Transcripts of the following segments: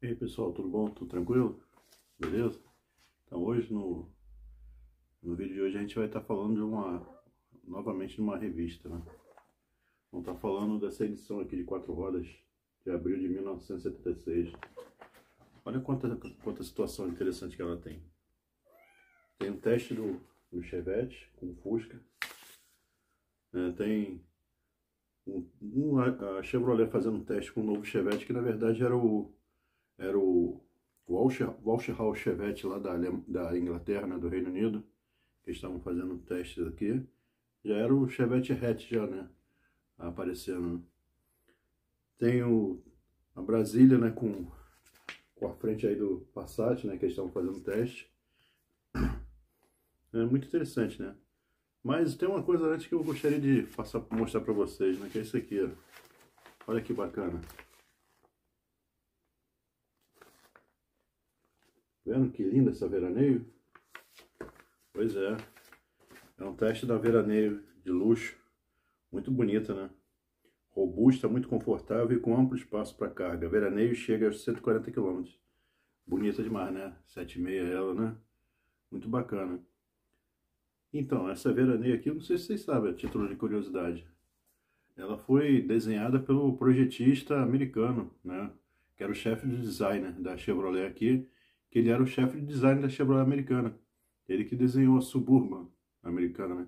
E aí pessoal, tudo bom? Tudo tranquilo? Beleza? Então hoje no, no vídeo de hoje a gente vai estar tá falando de uma, novamente de uma revista, né? Vamos estar tá falando dessa edição aqui de quatro rodas de abril de 1976. Olha quanta, quanta situação interessante que ela tem. Tem um teste do, do Chevette com Fusca. É, tem um, um, a Chevrolet fazendo um teste com um novo Chevette que na verdade era o era o Walsh, Hall Chevette lá da, da Inglaterra, né, do Reino Unido, que estavam fazendo testes aqui. Já era o Chevette Hatch já, né? Aparecendo. Né. Tem o, a Brasília, né, com, com a frente aí do Passat, né, que eles estavam fazendo teste. É muito interessante, né? Mas tem uma coisa antes que eu gostaria de passar, mostrar para vocês, né? Que é isso aqui, ó. Olha que bacana. Vendo que linda essa veraneio? Pois é. É um teste da veraneio de luxo. Muito bonita, né? Robusta, muito confortável e com amplo espaço para carga. Veraneio chega aos 140 km. Bonita demais, né? 7,5 ela, né? Muito bacana. Então, essa veraneio aqui, não sei se vocês sabem, a título de curiosidade. Ela foi desenhada pelo projetista americano, né? Que era o chefe de design né? da Chevrolet aqui que ele era o chefe de design da Chevrolet americana. Ele que desenhou a Suburban americana, né?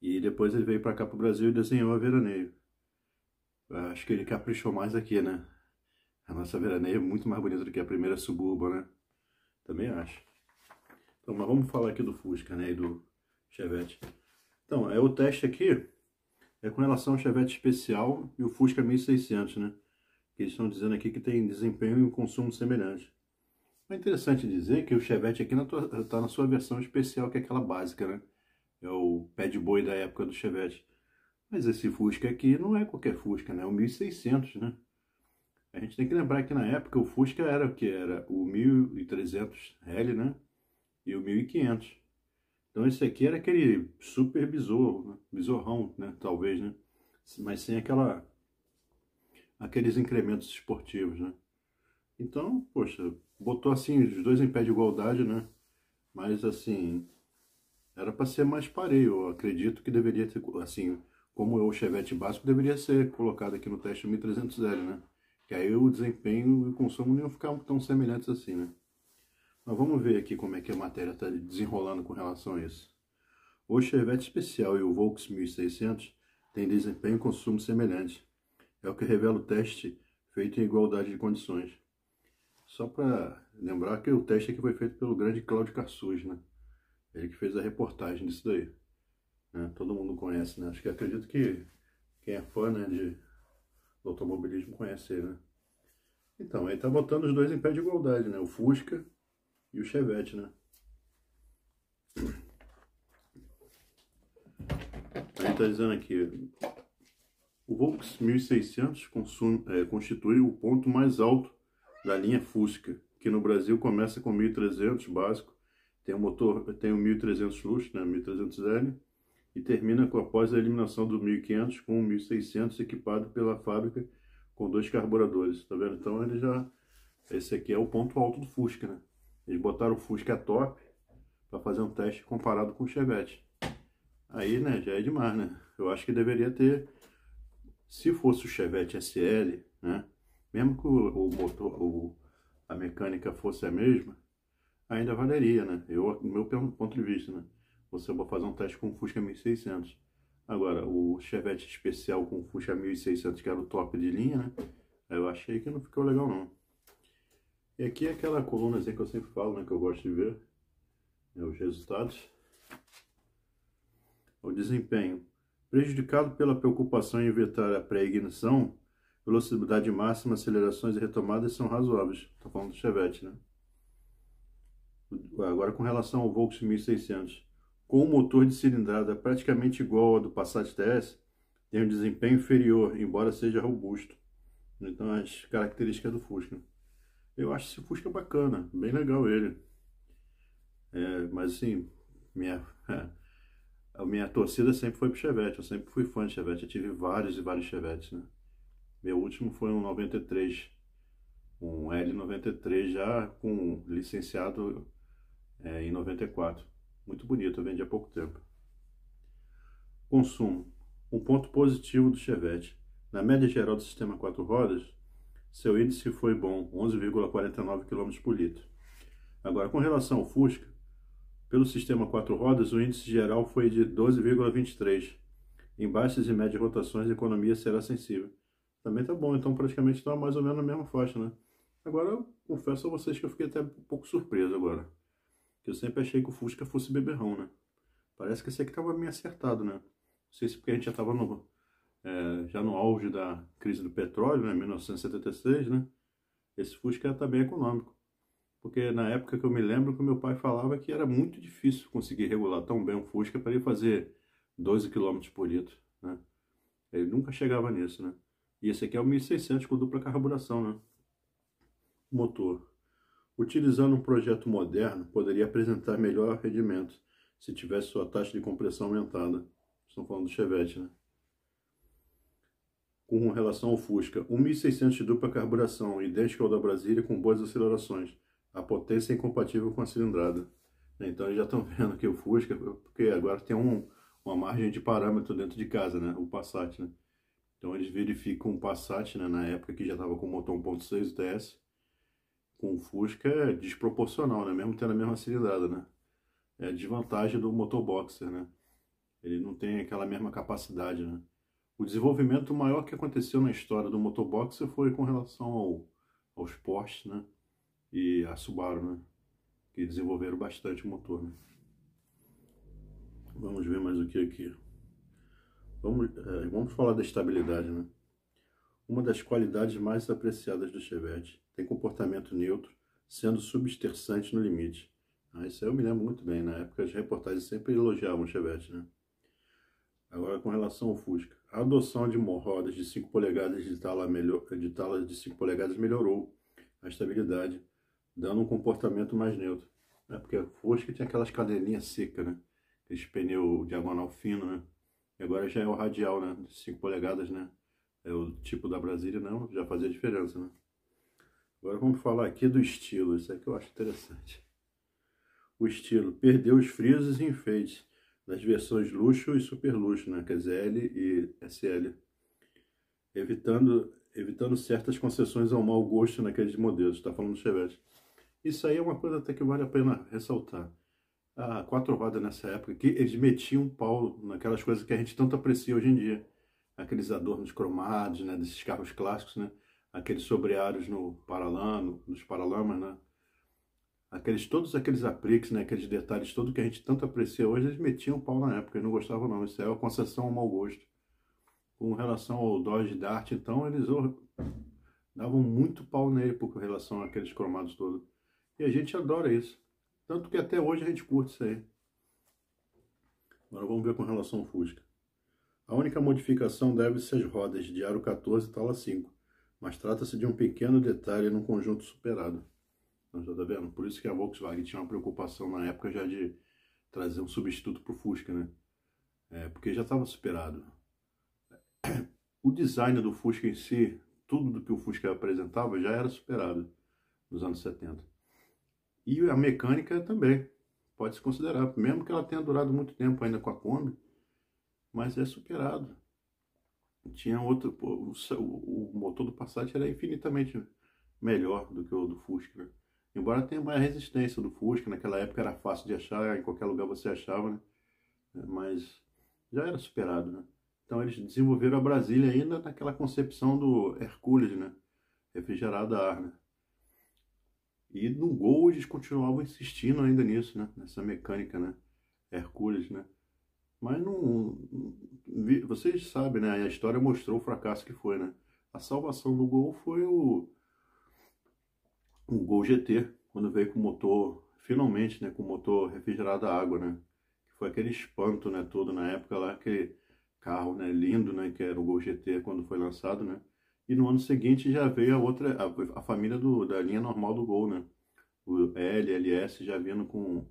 E depois ele veio para cá pro Brasil e desenhou a Veraneio. Acho que ele caprichou mais aqui, né? A nossa Veraneio é muito mais bonita do que a primeira Suburban, né? Também acho. Então, mas vamos falar aqui do Fusca, né? E do Chevette. Então, é o teste aqui é com relação ao Chevette especial e o Fusca 1600, né? Que eles estão dizendo aqui que tem desempenho e um consumo semelhante. É interessante dizer que o Chevette aqui está na sua versão especial, que é aquela básica, né? É o pé de boi da época do Chevette. Mas esse Fusca aqui não é qualquer Fusca, né? É o 1600, né? A gente tem que lembrar que na época o Fusca era o que? Era o 1300L, né? E o 1500. Então esse aqui era aquele super besouro, né? né? Talvez, né? Mas sem aquela... Aqueles incrementos esportivos, né? Então, poxa, botou assim os dois em pé de igualdade, né? Mas assim, era para ser mais pareio. Eu acredito que deveria ter, assim, como o Chevette básico deveria ser colocado aqui no teste 1300L, né? Que aí o desempenho e o consumo não iam ficar tão semelhantes assim, né? Mas vamos ver aqui como é que a matéria está desenrolando com relação a isso. O Chevette Especial e o Volks 1600 têm desempenho e consumo semelhantes, É o que revela o teste feito em igualdade de condições. Só para lembrar que o teste aqui foi feito pelo grande Cláudio Carçuz, né? Ele que fez a reportagem disso daí. Né? Todo mundo conhece, né? Acho que acredito que quem é fã né, de, do automobilismo conhece ele, né? Então, aí tá botando os dois em pé de igualdade, né? O Fusca e o Chevette, né? Aí tá dizendo aqui, o Volks 1600 consume, é, constitui o ponto mais alto da linha Fusca, que no Brasil começa com 1.300 básico, tem o um motor, tem o um 1.300 lux né, 1.300L, e termina com, após a eliminação do 1.500 com o 1.600 equipado pela fábrica com dois carburadores, tá vendo? Então ele já, esse aqui é o ponto alto do Fusca, né? Eles botaram o Fusca top para fazer um teste comparado com o Chevette. Aí, né, já é demais, né? Eu acho que deveria ter, se fosse o Chevette SL, né? Mesmo que o, o motor, o, a mecânica fosse a mesma, ainda valeria, né? Eu, meu ponto de vista, né? Você vai fazer um teste com o Fusca 1600. Agora, o Chevette especial com o Fusca 1600, que era o top de linha, né? Eu achei que não ficou legal, não. E aqui é aquela coluna assim que eu sempre falo, né? Que eu gosto de ver. Né, os resultados. O desempenho. Prejudicado pela preocupação em evitar a pré-ignição, velocidade máxima, acelerações e retomadas são razoáveis. Estou falando do Chevette, né? Agora, com relação ao Volkswagen 1600, com um motor de cilindrada praticamente igual ao do Passat TS, tem um desempenho inferior, embora seja robusto. Então, as características do Fusca. Eu acho esse Fusca bacana, bem legal ele. É, mas assim, minha, a minha torcida sempre foi pro Chevette, eu sempre fui fã de Chevette, eu tive vários e vários Chevettes, né? Meu último foi um 93, um L93 já com licenciado é, em 94. Muito bonito, eu vendi há pouco tempo. Consumo. Um ponto positivo do Chevette. Na média geral do sistema 4 rodas, seu índice foi bom, 11,49 km por litro. Agora, com relação ao Fusca, pelo sistema 4 rodas, o índice geral foi de 12,23. Em baixas e médias rotações, a economia será sensível também tá bom. Então praticamente tá mais ou menos na mesma faixa, né? Agora eu confesso a vocês que eu fiquei até um pouco surpreso agora. Que eu sempre achei que o Fusca fosse beberrão, né? Parece que esse aqui tava meio acertado, né? Não sei se porque a gente já tava no, é, já no auge da crise do petróleo, né? 1976, né? Esse Fusca tá bem econômico. Porque na época que eu me lembro que meu pai falava que era muito difícil conseguir regular tão bem um Fusca para ele fazer 12 km por litro, né? Ele nunca chegava nisso, né? E esse aqui é o 1600 com dupla carburação, né? Motor. Utilizando um projeto moderno, poderia apresentar melhor rendimento se tivesse sua taxa de compressão aumentada. Estão falando do Chevette, né? Com relação ao Fusca, 1600 de dupla carburação, idêntico ao da Brasília, com boas acelerações. A potência é incompatível com a cilindrada. Então eles já estão vendo que o Fusca, porque agora tem um, uma margem de parâmetro dentro de casa, né? O Passat, né? Então eles verificam o Passat, né, na época que já estava com motor 1.6 TS, com o Fusca é desproporcional, né, mesmo tendo a mesma cilindrada, né. É a desvantagem do motor boxer, né. Ele não tem aquela mesma capacidade, né. O desenvolvimento maior que aconteceu na história do motor boxer foi com relação ao, aos Porsche, né, e a Subaru, né, que desenvolveram bastante o motor, né. Vamos ver mais o que aqui. Vamos, é, vamos falar da estabilidade, né? Uma das qualidades mais apreciadas do Chevette. Tem comportamento neutro, sendo subterçante no limite. Ah, isso aí eu me lembro muito bem. Na época, as reportagens sempre elogiavam o Chevette, né? Agora, com relação ao Fusca. A adoção de rodas de 5 polegadas de tala, melhor, de tala de 5 polegadas melhorou a estabilidade, dando um comportamento mais neutro. é Porque o Fusca tinha aquelas cadeirinhas secas, né? Aqueles pneu diagonal fino, né? E agora já é o radial, né? 5 polegadas, né? É o tipo da Brasília, não, já fazia diferença, né? Agora vamos falar aqui do estilo, isso é que eu acho interessante. O estilo perdeu os frisos e enfeites nas versões luxo e super luxo, né? Que é ZL e SL, evitando, evitando certas concessões ao mau gosto naqueles modelos, está falando do Chevette. Isso aí é uma coisa até que vale a pena ressaltar a quatro rodas nessa época, que eles metiam pau naquelas coisas que a gente tanto aprecia hoje em dia. Aqueles adornos cromados, né, desses carros clássicos, né, aqueles sobrearos no paralama, nos paralamas, né, aqueles, todos aqueles apliques, né, aqueles detalhes todo que a gente tanto aprecia hoje, eles metiam pau na época, eles não gostavam não, isso é uma concessão ao mau gosto. Com relação ao Dodge Dart, então, eles davam muito pau nele por relação àqueles cromados todos. E a gente adora isso. Tanto que até hoje a gente curte isso aí. Agora vamos ver com relação ao Fusca. A única modificação deve ser as rodas de aro 14 e tala 5, mas trata-se de um pequeno detalhe num conjunto superado. Então, já tá vendo? Por isso que a Volkswagen tinha uma preocupação na época já de trazer um substituto para o Fusca, né? É, porque já estava superado. O design do Fusca em si, tudo do que o Fusca apresentava já era superado nos anos 70. E a mecânica também, pode se considerar, mesmo que ela tenha durado muito tempo ainda com a Kombi, mas é superado. Tinha outro, o, o, motor do Passat era infinitamente melhor do que o do Fusca, né? Embora tenha mais resistência do Fusca, naquela época era fácil de achar, em qualquer lugar você achava, né? Mas já era superado, né? Então eles desenvolveram a Brasília ainda naquela concepção do Hercules, né? refrigerado a ar, né? E no gol eles continuavam insistindo ainda nisso, né? Nessa mecânica, né? Hercules, né? Mas não. Vocês sabem, né? A história mostrou o fracasso que foi, né? A salvação do gol foi o. O Gol GT, quando veio com o motor, finalmente, né? Com o motor refrigerado a água, né? Que foi aquele espanto, né? Todo na época lá, aquele carro, né? Lindo, né? Que era o Gol GT quando foi lançado, né? E no ano seguinte já veio a outra, a, a família do, da linha normal do Gol, né? O LLS já vindo com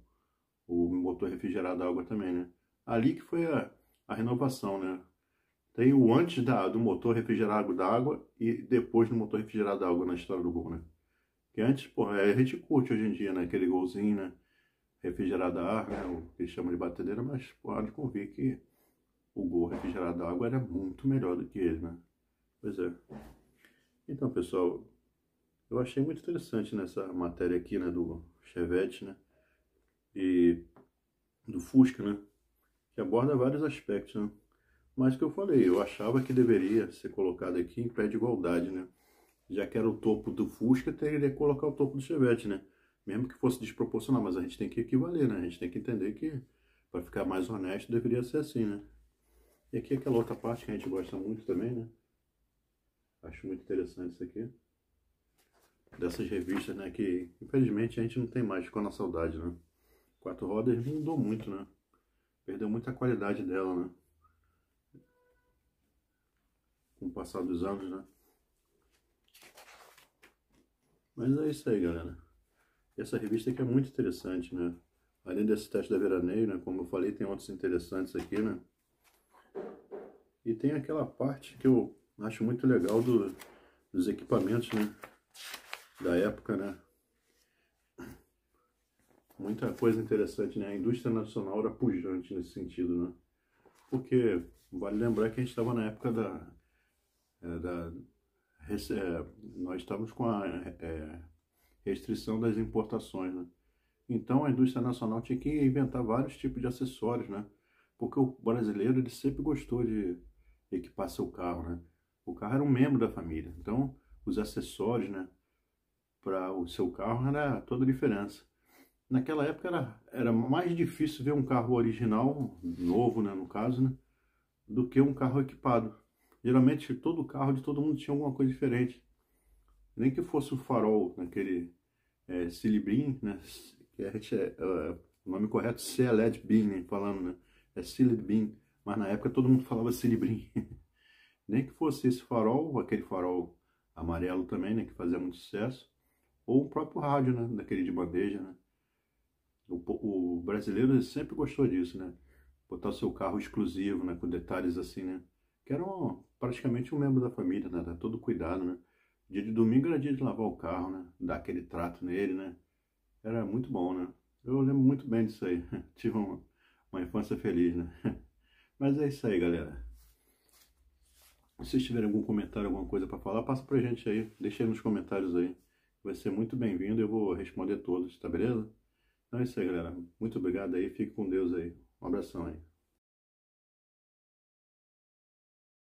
o motor refrigerado à água também, né? Ali que foi a, a renovação, né? Tem o antes da, do motor refrigerado d'água e depois do motor refrigerado d'água na história do Gol, né? Que antes, pô, é, a gente curte hoje em dia, né? Aquele golzinho, né? Refrigerado a ar, né? O que eles chamam de batedeira, mas, pode de convir que o Gol refrigerado d'água era muito melhor do que ele, né? Pois é. Então, pessoal, eu achei muito interessante nessa matéria aqui, né, do Chevette, né, e do Fusca, né, que aborda vários aspectos, né? Mas que eu falei, eu achava que deveria ser colocado aqui em pé de igualdade, né? Já que era o topo do Fusca, teria que colocar o topo do Chevette, né? Mesmo que fosse desproporcional, mas a gente tem que equivaler, né? A gente tem que entender que, para ficar mais honesto, deveria ser assim, né? E aqui é aquela outra parte que a gente gosta muito também, né? Acho muito interessante isso aqui. Dessas revistas, né? Que infelizmente a gente não tem mais, ficou na saudade, né? Quatro rodas mudou muito, né? Perdeu muita qualidade dela, né? Com o passar dos anos, né? Mas é isso aí, galera. Essa revista aqui é muito interessante, né? Além desse teste da veraneio, né? Como eu falei, tem outros interessantes aqui, né? E tem aquela parte que eu acho muito legal do, dos equipamentos, né? Da época, né? Muita coisa interessante, né? A indústria nacional era pujante nesse sentido, né? Porque vale lembrar que a gente estava na época da... É, da é, nós estávamos com a é, restrição das importações, né? Então a indústria nacional tinha que inventar vários tipos de acessórios, né? Porque o brasileiro ele sempre gostou de equipar seu carro, né? O carro era um membro da família. Então, os acessórios, né, para o seu carro era toda a diferença. Naquela época era, era mais difícil ver um carro original, novo, né, no caso, né, do que um carro equipado. Geralmente todo carro de todo mundo tinha alguma coisa diferente. Nem que fosse o farol, naquele é, cilibrim, né, que é, é, o nome correto, CLED Bean, né, falando, né, é Cilid mas na época todo mundo falava cilibrim. Nem que fosse esse farol, aquele farol amarelo também, né, que fazia muito sucesso, ou o próprio rádio, né, daquele de bandeja, né. O, o brasileiro sempre gostou disso, né, botar o seu carro exclusivo, né, com detalhes assim, né, que era praticamente um membro da família, né, tá todo cuidado, né. Dia de domingo era dia de lavar o carro, né, dar aquele trato nele, né, era muito bom, né. Eu lembro muito bem disso aí, tive uma, uma infância feliz, né. Mas é isso aí, galera. Se vocês tiverem algum comentário, alguma coisa para falar, passa pra gente aí. Deixa aí nos comentários aí. Vai ser muito bem-vindo. Eu vou responder todos, tá beleza? Então é isso aí, galera. Muito obrigado aí. Fique com Deus aí. Um abração aí.